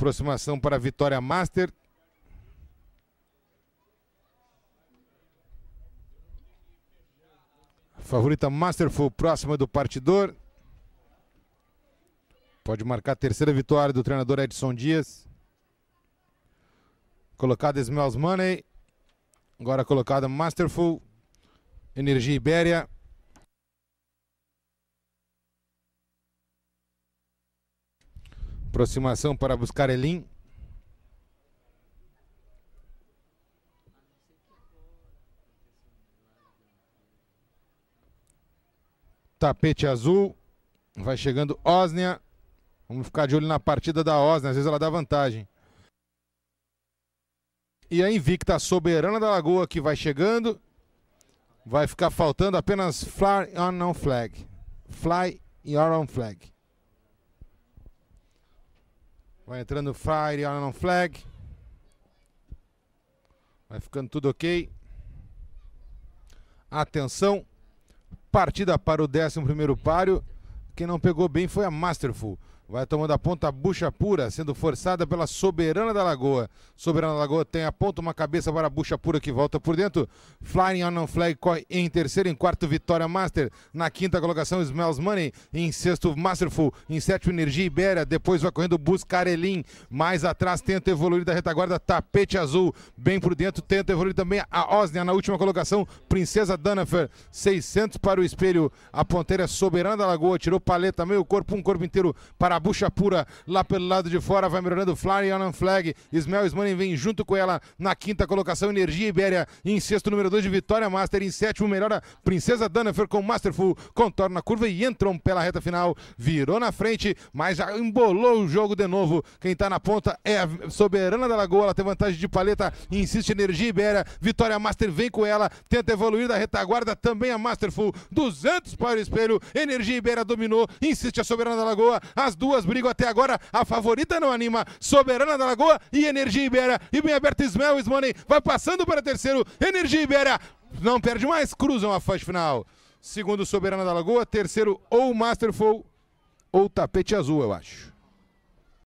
Aproximação para a vitória Master. Favorita Masterful, próxima do partidor. Pode marcar a terceira vitória do treinador Edson Dias. Colocada Smells Money. Agora colocada Masterful. Energia Ibéria. Aproximação para buscar Elim. Tapete azul. Vai chegando Osnia. Vamos ficar de olho na partida da Osnia. Às vezes ela dá vantagem. E a invicta soberana da Lagoa que vai chegando. Vai ficar faltando apenas Fly on, Flag. Fly your on Flag. Vai entrando Fire, Iron Flag. Vai ficando tudo ok. Atenção. Partida para o 11 primeiro páreo. Quem não pegou bem foi a Masterful. Vai tomando a ponta bucha pura, sendo forçada pela Soberana da Lagoa. Soberana da Lagoa tem a ponta, uma cabeça para a bucha pura que volta por dentro. Flying on flag corre em terceiro, em quarto, Vitória Master. Na quinta colocação, Smells Money. Em sexto, Masterful. Em sétimo, Energia Ibera. Depois vai correndo Buscarelim. Mais atrás, tenta evoluir da retaguarda, Tapete Azul. Bem por dentro, tenta evoluir também a Osnia. Na última colocação, Princesa Danafer. 600 para o espelho. A ponteira Soberana da Lagoa tirou paleta, meio corpo, um corpo inteiro para bucha pura lá pelo lado de fora, vai melhorando Fly e Alan Flag. e Smanin vem junto com ela na quinta colocação, Energia Ibéria em sexto, número 2 de Vitória Master em sétimo, melhora Princesa Dunnefer com Masterful, contorna a curva e entram pela reta final, virou na frente, mas já embolou o jogo de novo. Quem tá na ponta é a Soberana da Lagoa, ela tem vantagem de paleta, insiste Energia Ibéria, Vitória Master vem com ela, tenta evoluir da retaguarda, também a Masterful, 200 para o espelho, Energia Ibéria dominou, insiste a Soberana da Lagoa, as duas duas brigam até agora. A favorita não anima. Soberana da Lagoa e Energia Ibera. E bem aberto Ismael Ismoney vai passando para terceiro. Energia Ibera não perde mais, cruzam a faixa final. Segundo Soberana da Lagoa, terceiro ou Masterful ou Tapete Azul, eu acho.